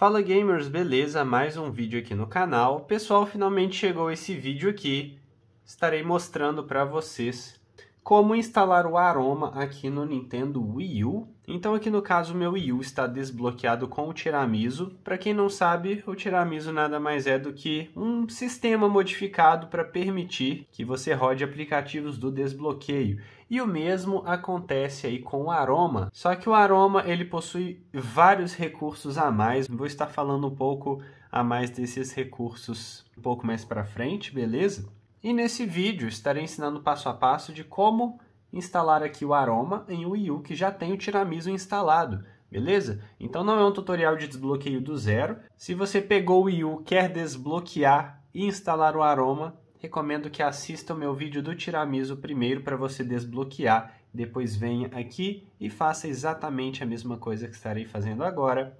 Fala gamers, beleza? Mais um vídeo aqui no canal. Pessoal, finalmente chegou esse vídeo aqui. Estarei mostrando para vocês como instalar o aroma aqui no Nintendo Wii U. Então aqui no caso meu Wii U está desbloqueado com o tiramiso. Para quem não sabe, o tiramiso nada mais é do que um sistema modificado para permitir que você rode aplicativos do desbloqueio. E o mesmo acontece aí com o aroma, só que o aroma ele possui vários recursos a mais. Vou estar falando um pouco a mais desses recursos um pouco mais para frente, beleza? E nesse vídeo estarei ensinando passo a passo de como instalar aqui o Aroma em um IU que já tem o Tiramisu instalado, beleza? Então não é um tutorial de desbloqueio do zero. Se você pegou o IU, quer desbloquear e instalar o Aroma, recomendo que assista o meu vídeo do Tiramisu primeiro para você desbloquear. Depois venha aqui e faça exatamente a mesma coisa que estarei fazendo agora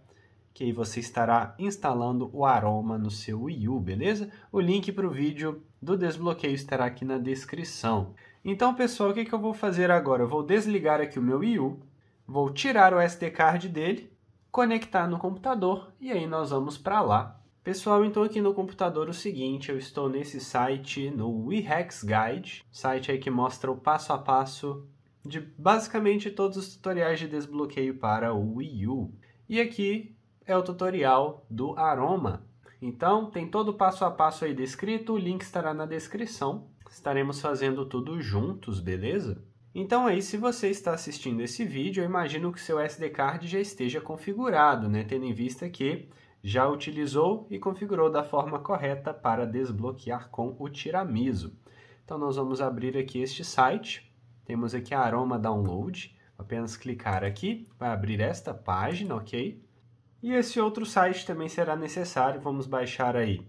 que aí você estará instalando o aroma no seu Wii U, beleza? O link para o vídeo do desbloqueio estará aqui na descrição. Então, pessoal, o que, que eu vou fazer agora? Eu vou desligar aqui o meu Wii U, vou tirar o SD card dele, conectar no computador e aí nós vamos para lá. Pessoal, então aqui no computador o seguinte, eu estou nesse site, no WeHacks Guide, site aí que mostra o passo a passo de basicamente todos os tutoriais de desbloqueio para o Wii U. E aqui é o tutorial do aroma. Então, tem todo o passo a passo aí descrito, o link estará na descrição. Estaremos fazendo tudo juntos, beleza? Então aí, se você está assistindo esse vídeo, eu imagino que seu SD card já esteja configurado, né? tendo em vista que já utilizou e configurou da forma correta para desbloquear com o tiramiso. Então nós vamos abrir aqui este site, temos aqui a Aroma Download, apenas clicar aqui, vai abrir esta página, ok? E esse outro site também será necessário, vamos baixar aí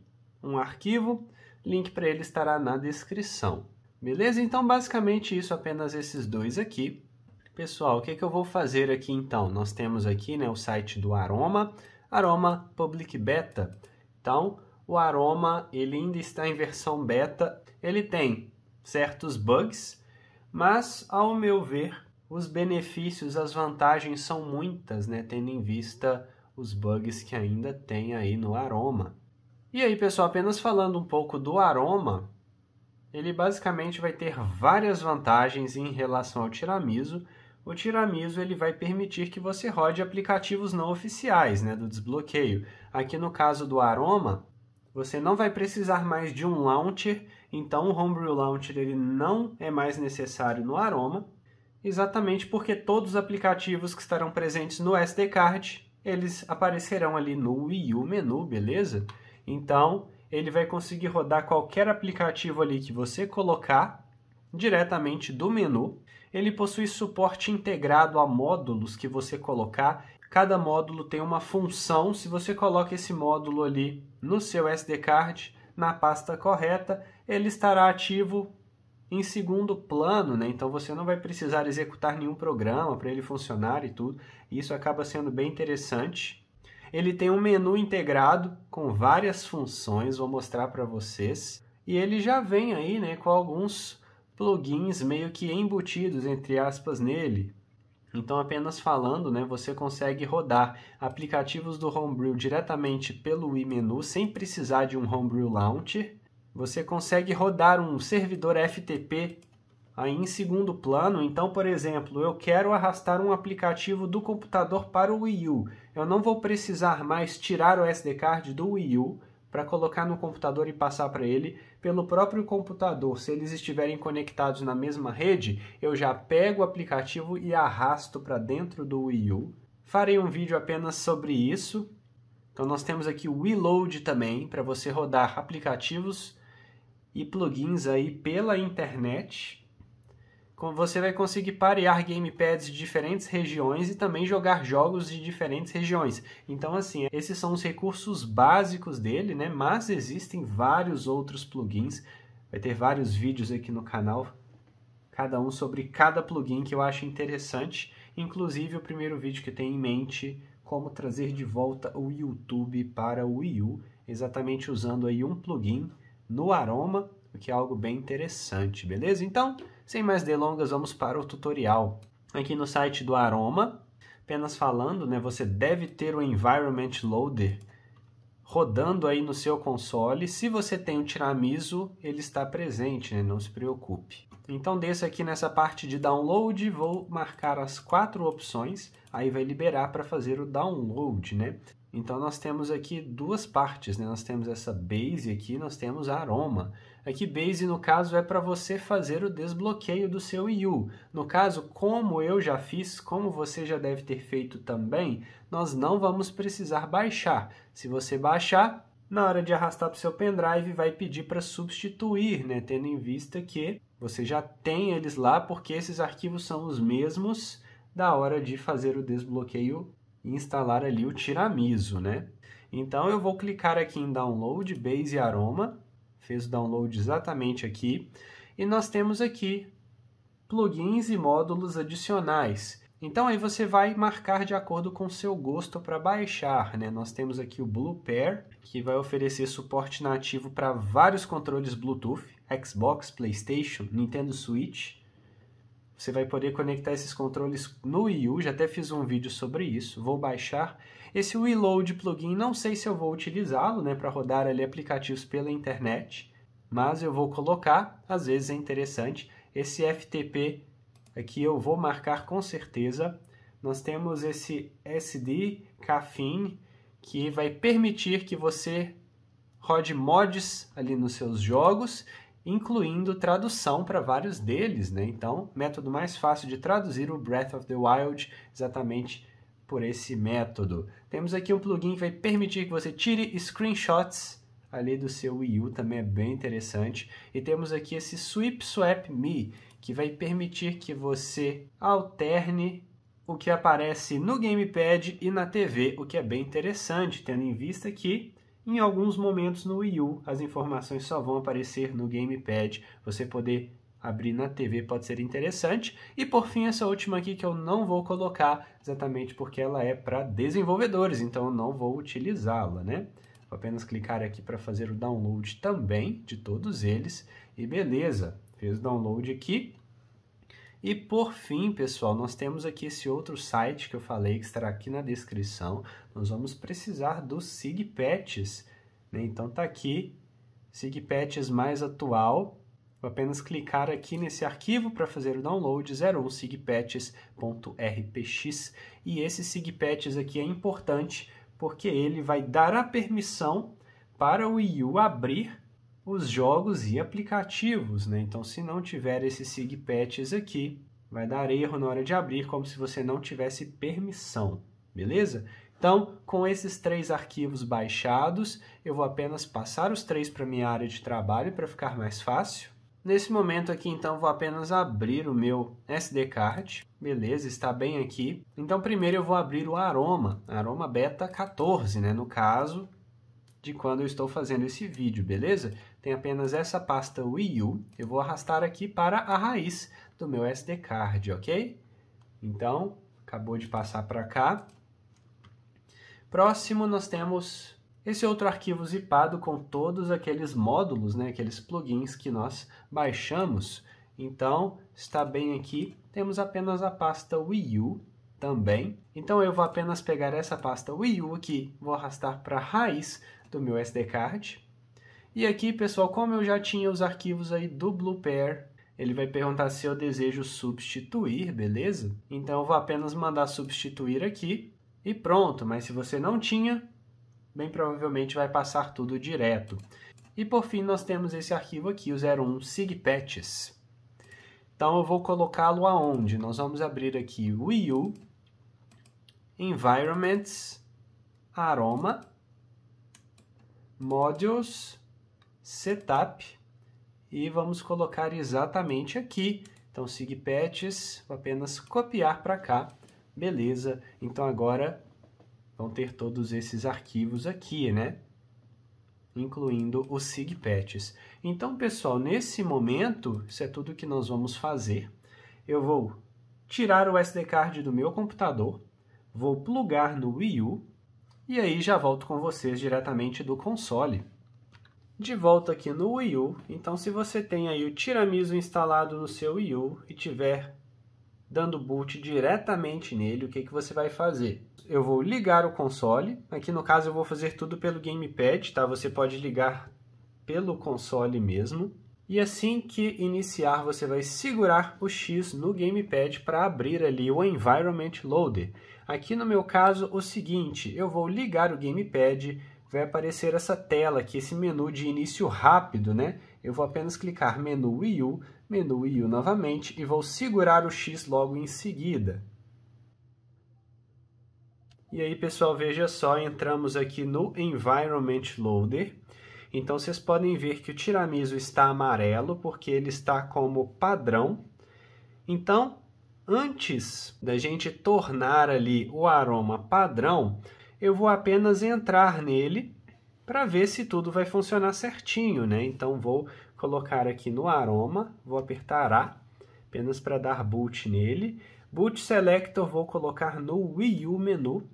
um arquivo, link para ele estará na descrição. Beleza? Então, basicamente isso, apenas esses dois aqui. Pessoal, o que, é que eu vou fazer aqui então? Nós temos aqui né, o site do Aroma, Aroma Public Beta. Então, o Aroma ele ainda está em versão beta, ele tem certos bugs, mas ao meu ver, os benefícios, as vantagens são muitas, né, tendo em vista os bugs que ainda tem aí no aroma. E aí, pessoal, apenas falando um pouco do aroma, ele basicamente vai ter várias vantagens em relação ao tiramiso. O tiramiso ele vai permitir que você rode aplicativos não oficiais, né, do desbloqueio. Aqui no caso do aroma, você não vai precisar mais de um launcher, então o Homebrew Launcher ele não é mais necessário no aroma, exatamente porque todos os aplicativos que estarão presentes no SD card eles aparecerão ali no Wii U menu, beleza? Então, ele vai conseguir rodar qualquer aplicativo ali que você colocar diretamente do menu. Ele possui suporte integrado a módulos que você colocar. Cada módulo tem uma função. Se você coloca esse módulo ali no seu SD card, na pasta correta, ele estará ativo em segundo plano, né? Então você não vai precisar executar nenhum programa para ele funcionar e tudo. Isso acaba sendo bem interessante. Ele tem um menu integrado com várias funções, vou mostrar para vocês. E ele já vem aí, né, com alguns plugins meio que embutidos entre aspas nele. Então, apenas falando, né, você consegue rodar aplicativos do Homebrew diretamente pelo iMenu sem precisar de um Homebrew Launcher você consegue rodar um servidor FTP aí em segundo plano. Então, por exemplo, eu quero arrastar um aplicativo do computador para o Wii U. Eu não vou precisar mais tirar o SD card do Wii U para colocar no computador e passar para ele pelo próprio computador. Se eles estiverem conectados na mesma rede, eu já pego o aplicativo e arrasto para dentro do Wii U. Farei um vídeo apenas sobre isso. Então nós temos aqui o WeLoad também para você rodar aplicativos e plugins aí pela internet. Você vai conseguir parear gamepads de diferentes regiões e também jogar jogos de diferentes regiões. Então, assim, esses são os recursos básicos dele, né? Mas existem vários outros plugins. Vai ter vários vídeos aqui no canal, cada um sobre cada plugin que eu acho interessante. Inclusive, o primeiro vídeo que tem em mente como trazer de volta o YouTube para o Wii U, exatamente usando aí um plugin no aroma, o que é algo bem interessante, beleza? Então, sem mais delongas, vamos para o tutorial. Aqui no site do Aroma, apenas falando, né, você deve ter o Environment Loader rodando aí no seu console. Se você tem o tiramiso, ele está presente, né? não se preocupe. Então desço aqui nessa parte de download, vou marcar as quatro opções, aí vai liberar para fazer o download, né? Então nós temos aqui duas partes, né? Nós temos essa base aqui, nós temos aroma. Aqui base no caso é para você fazer o desbloqueio do seu IU. No caso, como eu já fiz, como você já deve ter feito também, nós não vamos precisar baixar. Se você baixar, na hora de arrastar para o seu pendrive, vai pedir para substituir, né? tendo em vista que você já tem eles lá, porque esses arquivos são os mesmos da hora de fazer o desbloqueio e instalar ali o tiramiso, né? Então eu vou clicar aqui em download, base e aroma, fez o download exatamente aqui, e nós temos aqui plugins e módulos adicionais. Então aí você vai marcar de acordo com o seu gosto para baixar, né? Nós temos aqui o Blue Pair, que vai oferecer suporte nativo para vários controles Bluetooth, Xbox, PlayStation, Nintendo Switch, você vai poder conectar esses controles no Wii U, já até fiz um vídeo sobre isso, vou baixar. Esse Wii Load plugin, não sei se eu vou utilizá-lo né, para rodar ali aplicativos pela internet, mas eu vou colocar, às vezes é interessante. Esse FTP aqui eu vou marcar com certeza. Nós temos esse SD Caffeine, que vai permitir que você rode mods ali nos seus jogos incluindo tradução para vários deles, né? Então, método mais fácil de traduzir o Breath of the Wild, exatamente por esse método. Temos aqui um plugin que vai permitir que você tire screenshots ali do seu Wii U, também é bem interessante. E temos aqui esse Sweep Swap Me, que vai permitir que você alterne o que aparece no gamepad e na TV, o que é bem interessante, tendo em vista que em alguns momentos no Wii U, as informações só vão aparecer no gamepad. Você poder abrir na TV pode ser interessante. E por fim, essa última aqui que eu não vou colocar, exatamente porque ela é para desenvolvedores, então eu não vou utilizá-la, né? Vou apenas clicar aqui para fazer o download também de todos eles. E beleza, fez o download aqui. E por fim, pessoal, nós temos aqui esse outro site que eu falei, que estará aqui na descrição. Nós vamos precisar do SIGPATCHs. Né? Então está aqui, SIGPATCHs mais atual. Vou apenas clicar aqui nesse arquivo para fazer o download 01sigpatches.rpx. E esse SIGPATCHs aqui é importante porque ele vai dar a permissão para o IU abrir os jogos e aplicativos, né? Então, se não tiver esses sig patches aqui, vai dar erro na hora de abrir, como se você não tivesse permissão, beleza? Então, com esses três arquivos baixados, eu vou apenas passar os três para minha área de trabalho para ficar mais fácil. Nesse momento aqui, então, vou apenas abrir o meu SD card. Beleza, está bem aqui. Então, primeiro eu vou abrir o aroma, aroma beta 14, né? No caso de quando eu estou fazendo esse vídeo, beleza? tem apenas essa pasta Wii U, eu vou arrastar aqui para a raiz do meu SD card, ok? Então, acabou de passar para cá. Próximo, nós temos esse outro arquivo zipado com todos aqueles módulos, né, aqueles plugins que nós baixamos. Então, está bem aqui, temos apenas a pasta Wii U também. Então, eu vou apenas pegar essa pasta Wii U aqui, vou arrastar para a raiz do meu SD card e aqui, pessoal, como eu já tinha os arquivos aí do Blue Pair, ele vai perguntar se eu desejo substituir, beleza? Então eu vou apenas mandar substituir aqui e pronto, mas se você não tinha, bem provavelmente vai passar tudo direto. E por fim, nós temos esse arquivo aqui, o 01 sigpatches. Então eu vou colocá-lo aonde? Nós vamos abrir aqui o EU, Environments, Aroma, Modules, setup e vamos colocar exatamente aqui. Então, SigPatches, apenas copiar para cá, beleza. Então, agora vão ter todos esses arquivos aqui, né? Incluindo o SigPatches. Então, pessoal, nesse momento, isso é tudo que nós vamos fazer. Eu vou tirar o SD card do meu computador, vou plugar no Wii U e aí já volto com vocês diretamente do console de volta aqui no Wii U. Então, se você tem aí o tiramisu instalado no seu Wii U e tiver dando boot diretamente nele, o que, que você vai fazer? Eu vou ligar o console. Aqui no caso eu vou fazer tudo pelo gamepad, tá? Você pode ligar pelo console mesmo. E assim que iniciar, você vai segurar o X no gamepad para abrir ali o Environment Loader. Aqui no meu caso, o seguinte, eu vou ligar o gamepad, vai aparecer essa tela aqui, esse menu de início rápido, né? Eu vou apenas clicar menu Wii U, menu Wii U novamente e vou segurar o X logo em seguida. E aí, pessoal, veja só, entramos aqui no Environment Loader. Então, vocês podem ver que o tiramiso está amarelo, porque ele está como padrão. Então, antes da gente tornar ali o aroma padrão, eu vou apenas entrar nele para ver se tudo vai funcionar certinho, né? Então vou colocar aqui no aroma, vou apertar A, apenas para dar boot nele. Boot Selector vou colocar no Wii U menu.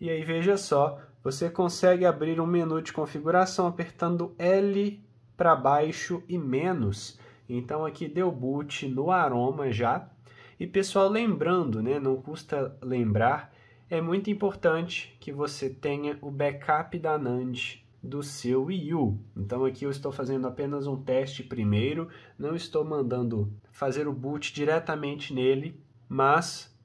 E aí veja só, você consegue abrir um menu de configuração apertando L para baixo e menos. Então aqui deu boot no aroma já. E pessoal, lembrando, né, não custa lembrar, é muito importante que você tenha o backup da NAND do seu Wii U. Então aqui eu estou fazendo apenas um teste primeiro, não estou mandando fazer o boot diretamente nele, mas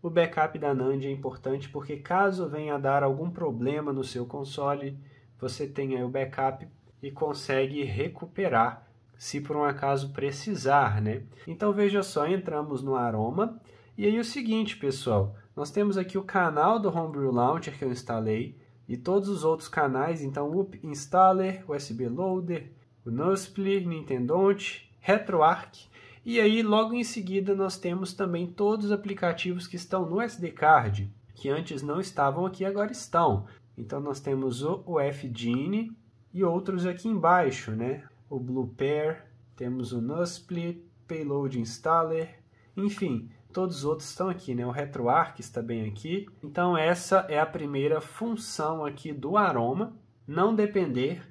o backup da NAND é importante porque caso venha a dar algum problema no seu console, você tem aí o backup e consegue recuperar se por um acaso precisar, né? Então veja só, entramos no aroma. E aí o seguinte, pessoal, nós temos aqui o canal do Homebrew Launcher que eu instalei e todos os outros canais, então o Installer, USB Loader, o Nuspli, Nintendont, RetroArch. E aí logo em seguida nós temos também todos os aplicativos que estão no SD card, que antes não estavam aqui, agora estão. Então nós temos o, o FGINE e outros aqui embaixo, né? o BluePair, temos o NUSPLE, Payload Installer, enfim, todos os outros estão aqui, né? O RetroArch está bem aqui. Então essa é a primeira função aqui do Aroma, não depender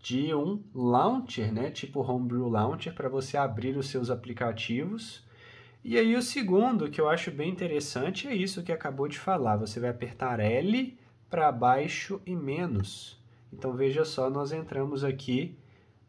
de um launcher, né? Tipo Homebrew Launcher para você abrir os seus aplicativos. E aí o segundo que eu acho bem interessante é isso que acabou de falar. Você vai apertar L para baixo e menos. Então veja só, nós entramos aqui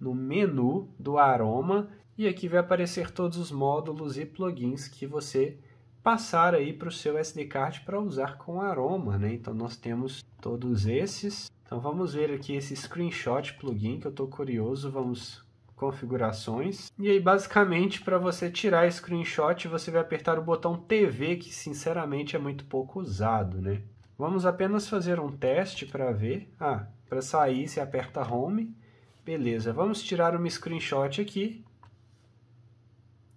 no menu do aroma e aqui vai aparecer todos os módulos e plugins que você passar aí para o seu SD card para usar com aroma, né? Então nós temos todos esses. Então vamos ver aqui esse screenshot plugin que eu estou curioso, vamos configurações. E aí basicamente para você tirar screenshot, você vai apertar o botão TV, que sinceramente é muito pouco usado, né? Vamos apenas fazer um teste para ver. Ah, para sair você aperta home Beleza, vamos tirar uma screenshot aqui.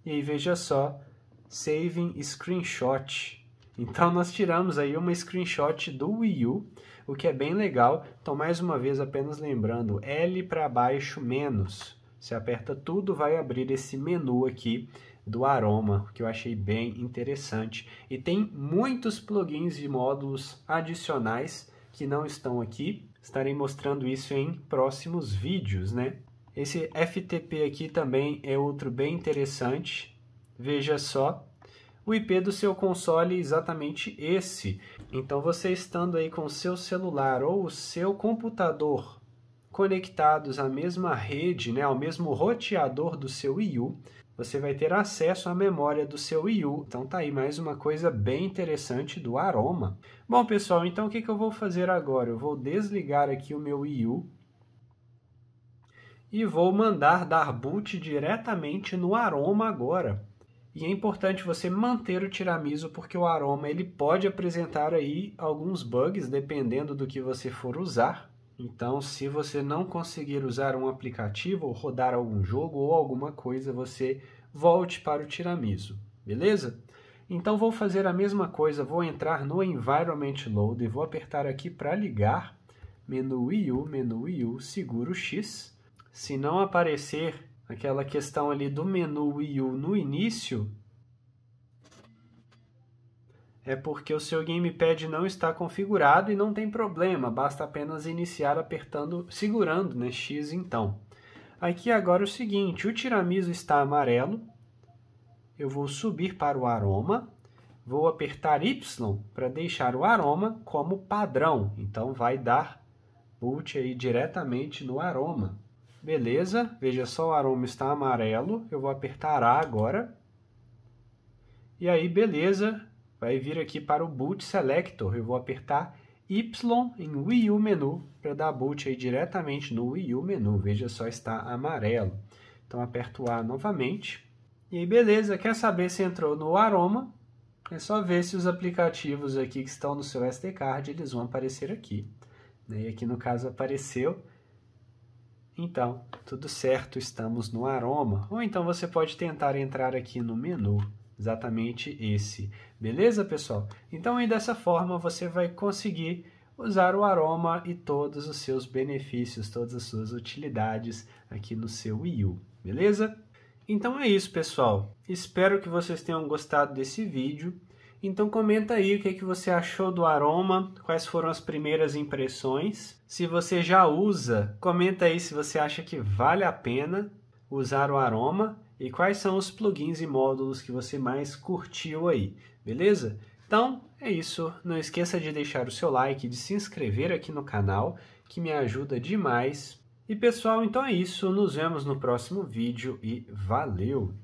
E aí veja só, saving screenshot. Então nós tiramos aí uma screenshot do Wii U, o que é bem legal. Então mais uma vez apenas lembrando, L para baixo menos. Você aperta tudo, vai abrir esse menu aqui do aroma, que eu achei bem interessante. E tem muitos plugins e módulos adicionais que não estão aqui, Estarei mostrando isso em próximos vídeos, né? Esse FTP aqui também é outro bem interessante. Veja só, o IP do seu console é exatamente esse. Então você estando aí com o seu celular ou o seu computador conectados à mesma rede, né, ao mesmo roteador do seu IU, você vai ter acesso à memória do seu IU. Então tá aí mais uma coisa bem interessante do Aroma. Bom, pessoal, então o que, que eu vou fazer agora? Eu vou desligar aqui o meu IU e vou mandar dar boot diretamente no Aroma agora. E é importante você manter o tiramiso porque o aroma ele pode apresentar aí alguns bugs dependendo do que você for usar. Então, se você não conseguir usar um aplicativo ou rodar algum jogo ou alguma coisa, você volte para o tiramiso, beleza? Então vou fazer a mesma coisa, vou entrar no Environment Loader, vou apertar aqui para ligar, menu IU, menu IU, seguro X. Se não aparecer aquela questão ali do menu IU no início, é porque o seu gamepad não está configurado e não tem problema, basta apenas iniciar apertando, segurando né, X então. Aqui agora é o seguinte, o tiramiso está amarelo, eu vou subir para o aroma, vou apertar Y para deixar o aroma como padrão, então vai dar boot aí diretamente no aroma. Beleza, veja só o aroma está amarelo, eu vou apertar A agora, e aí beleza, vai vir aqui para o Boot Selector. Eu vou apertar Y em Wii U Menu para dar boot aí diretamente no Wii U Menu. Veja só, está amarelo. Então aperto A novamente. E aí, beleza, quer saber se entrou no aroma? É só ver se os aplicativos aqui que estão no seu SD card, eles vão aparecer aqui. E aqui no caso apareceu. Então, tudo certo, estamos no aroma. Ou então você pode tentar entrar aqui no menu exatamente esse. Beleza, pessoal? Então, aí dessa forma, você vai conseguir usar o aroma e todos os seus benefícios, todas as suas utilidades aqui no seu Wii U, beleza? Então é isso, pessoal. Espero que vocês tenham gostado desse vídeo. Então comenta aí o que, é que você achou do aroma, quais foram as primeiras impressões. Se você já usa, comenta aí se você acha que vale a pena usar o aroma e quais são os plugins e módulos que você mais curtiu aí, beleza? Então é isso, não esqueça de deixar o seu like, de se inscrever aqui no canal, que me ajuda demais. E pessoal, então é isso, nos vemos no próximo vídeo e valeu!